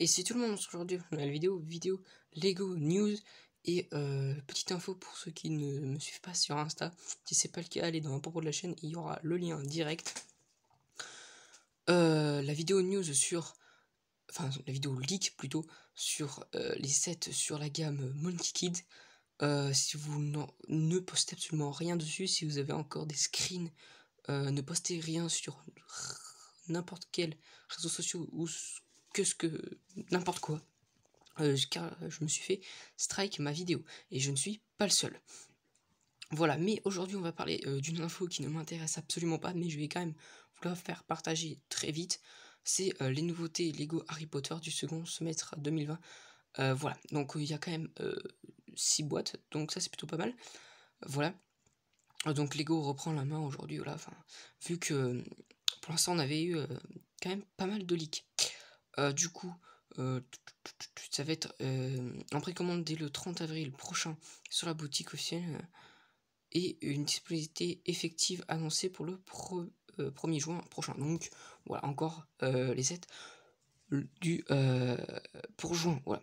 Et c'est tout le monde aujourd'hui la vidéo, vidéo Lego News et euh, petite info pour ceux qui ne me suivent pas sur Insta, si c'est pas le cas, allez dans un propos de la chaîne, il y aura le lien direct. Euh, la vidéo news sur, enfin la vidéo leak plutôt sur euh, les sets sur la gamme Monkey Kid. si vous ne postez absolument rien dessus, si vous avez encore des screens, ne postez rien sur n'importe quel réseau social ou que ce que n'importe quoi. car euh, je me suis fait strike ma vidéo et je ne suis pas le seul. Voilà, mais aujourd'hui on va parler euh, d'une info qui ne m'intéresse absolument pas, mais je vais quand même vous faire partager très vite. C'est euh, les nouveautés Lego Harry Potter du second semestre 2020. voilà, donc il y a quand même 6 boîtes, donc ça c'est plutôt pas mal. Voilà. Donc Lego reprend la main aujourd'hui, voilà, vu que pour l'instant on avait eu quand même pas mal de leaks. Euh, du coup, euh, ça va être euh, en précommande dès le 30 avril prochain sur la boutique officielle et une disponibilité effective annoncée pour le 1er juin prochain. Donc voilà, encore les 7 du, pour juin. Voilà.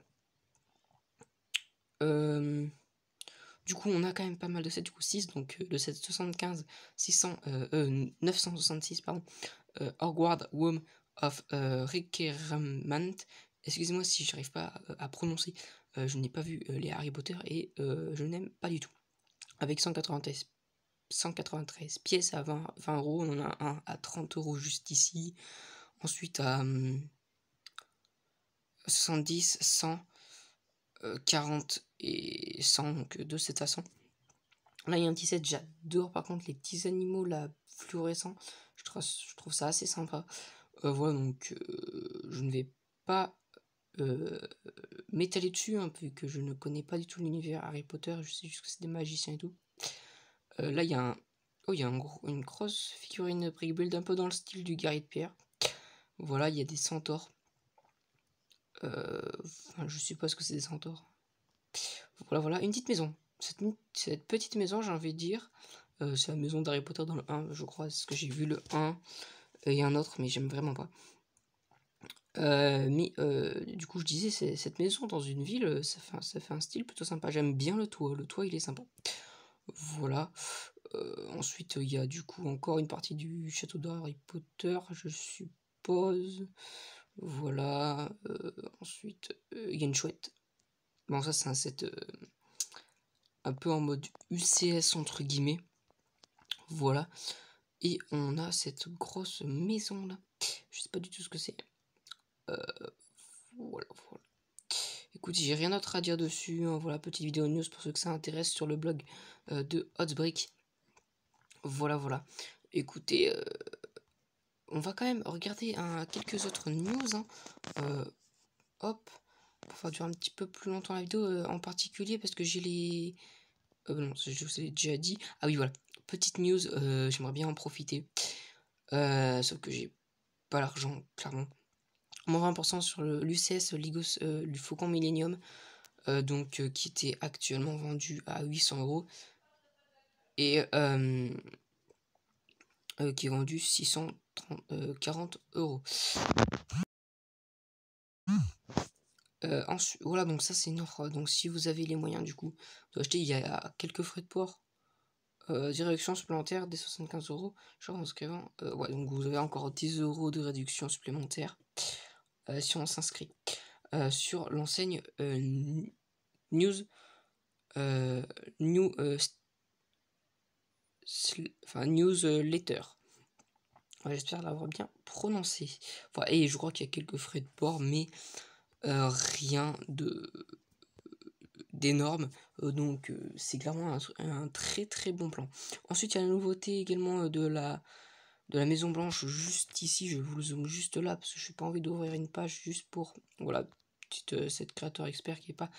du coup, on a quand même pas mal de 7, du coup 6, donc de 7,75, 600, 966, pardon, Hogwarts Womb of euh, Requirement. Excusez-moi si je n'arrive pas euh, à, prononcer. Euh, je n'ai pas vu les Harry Potter et je n'aime pas du tout. Avec 193, 193 pièces à 20, 20, euros, on en a un à 30 euros juste ici. Ensuite à 110, 100, 40 et 100, donc de cette façon. Là, il y a un petit set, j'adore par contre les petits animaux La fluorescents. Je trouve, je trouve ça assez sympa. Euh, voilà, donc euh, je ne vais pas euh, m'étaler dessus, hein, vu que je ne connais pas du tout l'univers Harry Potter, je sais juste que c'est des magiciens et tout. là, il y a un, Oh, il une grosse figurine de build un peu dans le style du guerrier de pierre. Voilà, il y a des centaures. je suppose que c'est des centaures. Voilà, voilà, une petite maison. Cette, petite maison, j'ai envie de dire, c'est la maison d'Harry Potter dans le 1, je crois, c'est ce que j'ai vu le 1. Il y a un autre, mais j'aime vraiment pas. Euh, mais euh, du coup, je disais, cette maison dans une ville, ça fait, un style plutôt sympa. J'aime bien le toit, le toit il est sympa. Voilà. Euh, ensuite, il y a du coup encore une partie du château d'Harry Potter, je suppose. Voilà. ensuite, il y a une chouette. Bon, ça, c'est un set un peu en mode UCS entre guillemets. Voilà. Et on a cette grosse maison là. Je sais pas du tout ce que c'est. Euh, voilà, voilà. Écoute, j'ai rien d'autre à dire dessus. Hein. Voilà, petite vidéo news pour ceux que ça intéresse sur le blog euh, de Hotsbrick. Voilà, voilà. Écoutez, euh, on va quand même regarder quelques autres news. Hein. hop, pour faire durer un petit peu plus longtemps la vidéo en particulier parce que j'ai les. non, je vous l'ai déjà dit. Ah oui, voilà petite news, euh, j'aimerais bien en profiter. Euh, sauf que j'ai pas l'argent, clairement. Moins 20% sur l'UCS Ligos du euh, Faucon Millennium, donc qui était actuellement vendu à 800 euros. Et qui est vendu 640 euros. voilà, donc ça c'est une Donc si vous avez les moyens du coup d'acheter, il y a quelques frais de port, euh, direction supplémentaire des 75 euros, genre en euh, ouais, donc vous avez encore 10 euros de réduction supplémentaire euh, si on s'inscrit euh, sur l'enseigne News News enfin Newsletter. J'espère l'avoir bien prononcé. et je crois qu'il y a quelques frais de port, mais rien de d'énormes euh, donc euh, c'est clairement un, très très bon plan. Ensuite il y a la nouveauté également euh, de la de la Maison Blanche juste ici. Je vous le zoome juste là parce que je n'ai pas envie d'ouvrir une page juste pour voilà cette créateur expert qui est pas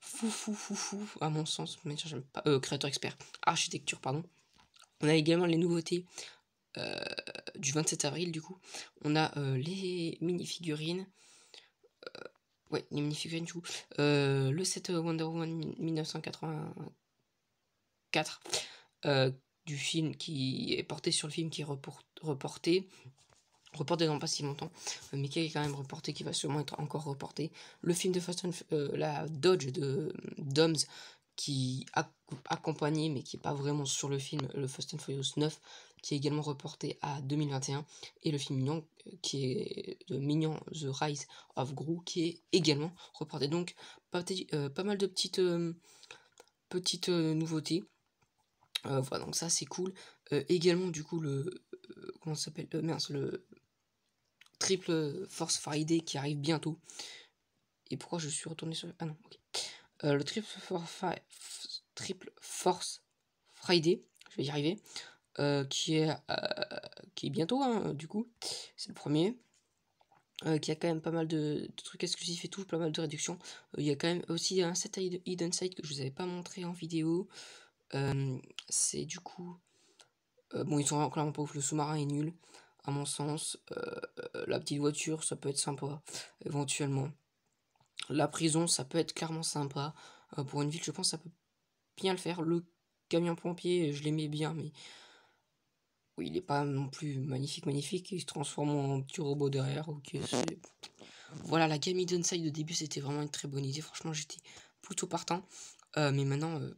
fou fou fou fou à mon sens. Mais pas créateur expert architecture pardon. On a également les nouveautés du 27 avril du coup. On a les mini figurines. Ouais, les euh, le set Wonder Woman 1984 euh, du film qui est porté sur le film qui est reporté. Reporté dans pas si longtemps, euh, mais qui est quand même reporté, qui va sûrement être encore reporté. Le film de Fast and la Dodge de Doms qui accompagné mais qui est pas vraiment sur le film, le Fast and Furious 9 qui est également reporté à 2021, et le film Mignon, euh, qui est euh, de Mignon The Rise of Gru, qui est également reporté. Donc pas, euh, pas mal de petites, petites nouveautés. voilà, donc ça c'est cool. également du coup le... comment s'appelle Mince, le triple Force Friday qui arrive bientôt. Et pourquoi je suis retourné sur... Ah non, ok. le triple, triple Force Friday, je vais y arriver. Euh, qui, est, euh, qui est bientôt, hein, euh, du coup, c'est le premier, qui a quand même pas mal de, trucs exclusifs et tout, pas mal de réductions. Il y a quand même aussi un set à Hidden Site que je vous avais pas montré en vidéo. c'est du coup. bon, ils sont clairement pas le sous-marin est nul, à mon sens. la petite voiture, ça peut être sympa, éventuellement. La prison, ça peut être clairement sympa. pour une ville, je pense, ça peut bien le faire. Le camion pompier, je l'aimais bien, mais oui, il n'est pas non plus magnifique, magnifique. Il se transforme en petit robot derrière. Ok, mhm. voilà, la gamme Hidden Side de début, c'était vraiment une très bonne idée. Franchement, j'étais plutôt partant. Euh, mais maintenant, euh,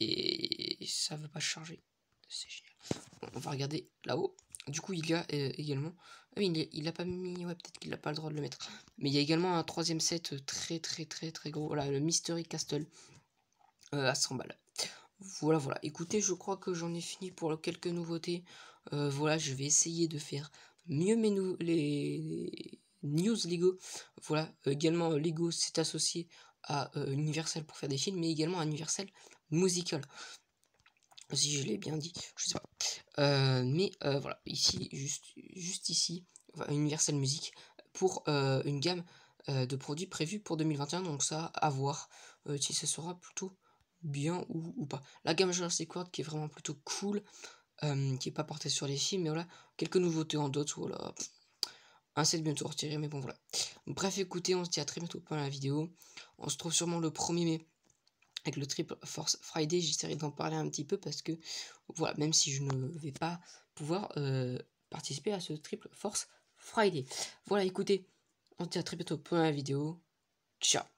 et ça ne veut pas charger. C'est génial. on va regarder là-haut. Du coup, il y a euh, également. Ah il, n'a pas mis. Ouais, peut-être qu'il n'a pas le droit de le mettre. Mais il y a également un troisième set très, très, très, très gros. Voilà, le Mystery Castle à 100 balles. Voilà, voilà. Écoutez, je crois que j'en ai fini pour quelques nouveautés. Euh, voilà, je vais essayer de faire mieux mes nou les news Lego. Voilà, également euh, Lego s'est associé à euh, Universal pour faire des films, mais également à Universal Musical. Si je l'ai bien dit, je sais pas. mais voilà, ici, juste, juste ici, Universal Music, pour une gamme de produits prévus pour 2021. Donc ça, à voir si ce sera plutôt bien ou, pas. La gamme Jurassic World qui est vraiment plutôt cool, euh, qui est pas portée sur les films, mais voilà, quelques nouveautés en d'autres, voilà. Un set bientôt retiré, mais bon voilà. Bref, écoutez, on se dit à très bientôt pour la vidéo. On se trouve sûrement le 1er mai avec le Triple Force Friday. J'essaierai d'en parler un petit peu parce que, voilà, même si je ne vais pas pouvoir euh, participer à ce Triple Force Friday. Voilà, écoutez, on se dit à très bientôt pour la vidéo. Ciao